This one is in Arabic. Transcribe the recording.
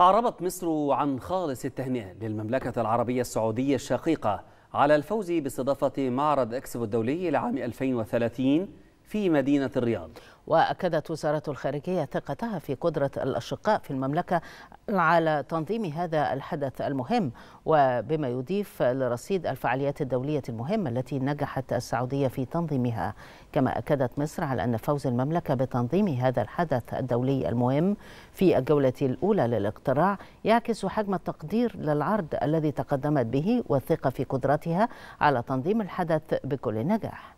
أعربت مصر عن خالص التهنئة للمملكة العربية السعودية الشقيقة على الفوز باستضافة معرض إكسبو الدولي لعام 2030 في مدينة الرياض وأكدت وزارة الخارجية ثقتها في قدرة الأشقاء في المملكة على تنظيم هذا الحدث المهم وبما يضيف لرصيد الفعاليات الدولية المهمة التي نجحت السعودية في تنظيمها كما أكدت مصر على أن فوز المملكة بتنظيم هذا الحدث الدولي المهم في الجولة الأولى للاقتراع يعكس حجم التقدير للعرض الذي تقدمت به والثقة في قدرتها على تنظيم الحدث بكل نجاح